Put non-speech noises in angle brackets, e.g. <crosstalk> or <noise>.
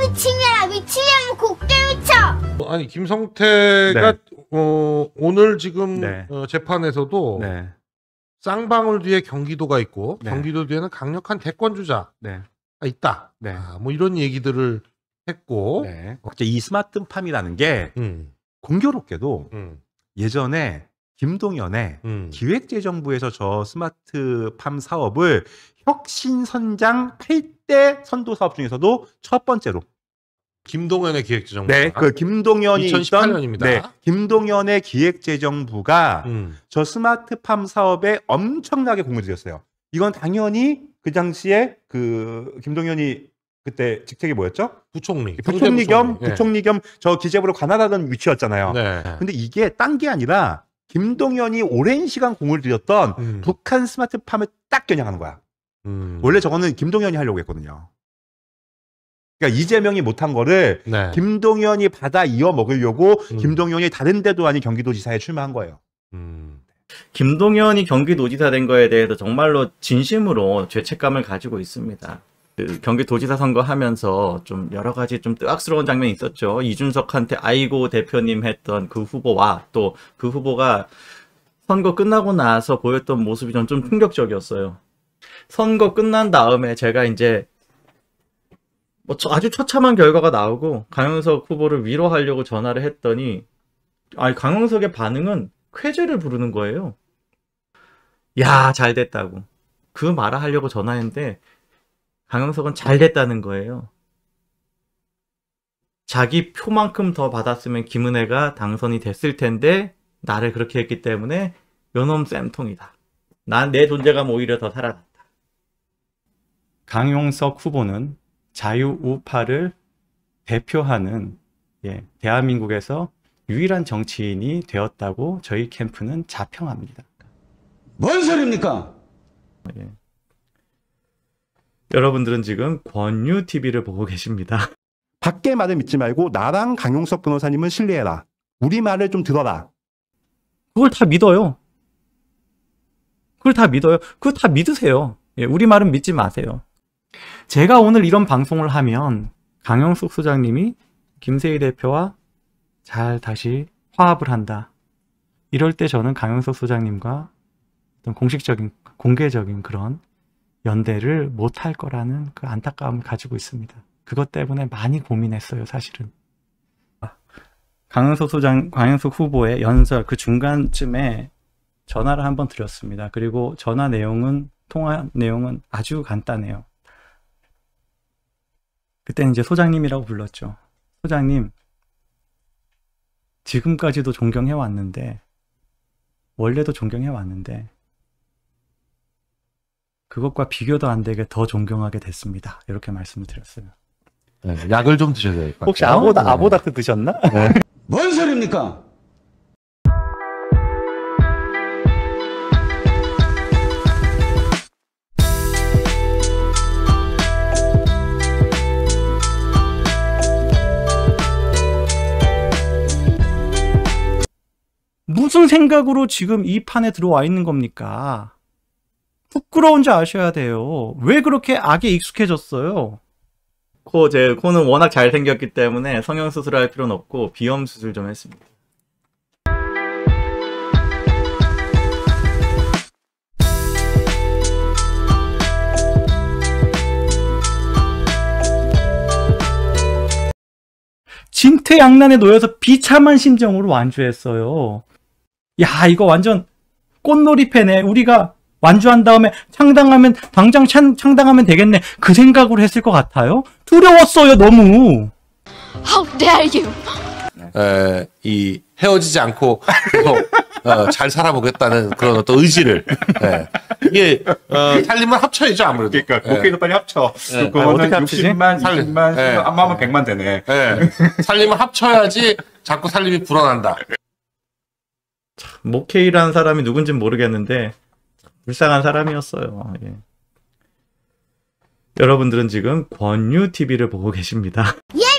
미친년아 미친년 곱게 미쳐. 어, 아니 김성태가 네. 어, 오늘 지금 네. 어, 재판에서도 네. 쌍방울 뒤에 경기도가 있고 네. 경기도 뒤에는 강력한 대권 주자가 네. 아, 있다. 네. 아, 뭐 이런 얘기들을 했고 네. 어, 이 스마트팜이라는 게 음. 공교롭게도 음. 예전에 김동연의 음. 기획재정부에서 저 스마트팜 사업을 혁신선장 8대 선도 사업 중에서도 첫 번째로 김동연의 기획재정부. 네, 그 김동연이 2018년입니다. 네, 김동연의 기획재정부가 음. 저 스마트팜 사업에 엄청나게 공을 들였어요. 이건 당연히 그 당시에 그 김동연이 그때 직책이 뭐였죠? 부총리. 그 부총리 겸 예. 부총리 겸 저 기재부로 관할하던 위치였잖아요. 네. 근데 이게 딴 게 아니라 김동연이 오랜 시간 공을 들였던 음. 북한 스마트팜을 딱 겨냥하는 거야. 음. 원래 저거는 김동연이 하려고 했거든요. 그러니까 이재명이 못한 거를 네. 김동연이 받아 이어 먹으려고 음. 김동연이 다른 데도 아닌 경기도지사에 출마한 거예요. 음. 김동연이 경기도지사 된 거에 대해서 정말로 진심으로 죄책감을 가지고 있습니다. 그 경기도지사 선거 하면서 좀 여러 가지 좀 뜨악스러운 장면이 있었죠. 이준석한테 아이고 대표님 했던 그 후보와 또 그 후보가 선거 끝나고 나서 보였던 모습이 전좀 충격적이었어요. 선거 끝난 다음에 제가 이제 뭐 아주 처참한 결과가 나오고 강영석 후보를 위로하려고 전화를 했더니 아니 강영석의 반응은 쾌재를 부르는 거예요. 야, 잘 됐다고. 그 말을 하려고 전화했는데 강영석은 잘 됐다는 거예요. 자기 표만큼 더 받았으면 김은혜가 당선이 됐을 텐데 나를 그렇게 했기 때문에 요놈 쌤통이다. 난 내 존재감 오히려 더 살아났다. 강용석 후보는 자유우파를 대표하는 예, 대한민국에서 유일한 정치인이 되었다고 저희 캠프는 자평합니다. 뭔 소리입니까? 예. 여러분들은 지금 권유 TV를 보고 계십니다. <laughs> 밖에 말을 믿지 말고 나랑 강용석 변호사님을 신뢰해라. 우리 말을 좀 들어라. 그걸 다 믿어요. 그걸 다 믿어요. 그걸다 믿으세요. 예, 우리 말은 믿지 마세요. 제가 오늘 이런 방송을 하면 강용석 소장님이 김세희 대표와 잘 다시 화합을 한다. 이럴 때 저는 강용석 소장님과 어떤 공식적인, 공개적인 그런 연대를 못할 거라는 그 안타까움을 가지고 있습니다. 그것 때문에 많이 고민했어요, 사실은. 강은석 소장, 강현석 후보의 연설 그 중간쯤에 전화를 한번 드렸습니다. 그리고 전화 내용은 통화 내용은 아주 간단해요. 그때는 이제 소장님이라고 불렀죠. 소장님, 지금까지도 존경해 왔는데 원래도 존경해 왔는데 그것과 비교도 안 되게 더 존경하게 됐습니다. 이렇게 말씀을 드렸어요. 네, 약을 좀 드셔야 될것 같아요. 혹시 아보다, 네. 아보닥트 드셨나? 네. <laughs> 뭔 소리입니까? 무슨 생각으로 지금 이 판에 들어와 있는 겁니까? 부끄러운 줄 아셔야 돼요. 왜 그렇게 악에 익숙해졌어요? 코, 제 코는 워낙 잘생겼기 때문에 성형수술 할 필요는 없고 비염 수술 좀 했습니다. 진퇴양난에 놓여서 비참한 심정으로 완주했어요. 야, 이거 완전 꽃놀이 팬에 우리가 완주한 다음에 창당하면 당장 찬, 창당하면 되겠네 그 생각으로 했을 것 같아요. 두려웠어요 너무. How dare you? 에, 이 헤어지지 않고 어, 잘 살아보겠다는 그런 어떤 의지를. 예. 이게 어, 살림을 합쳐야죠 아무래도. 그러니까 예. 국회도 빨리 합쳐. 예. 그거는 60만, 60만, 예. 안 하면 100만 되네. 예. 살림을 합쳐야지 자꾸 살림이 불어난다. 목케이라는 뭐, 사람이 누군진 모르겠는데 불쌍한 사람이었어요. 예. 여러분들은 지금 권유 TV를 보고 계십니다. 예!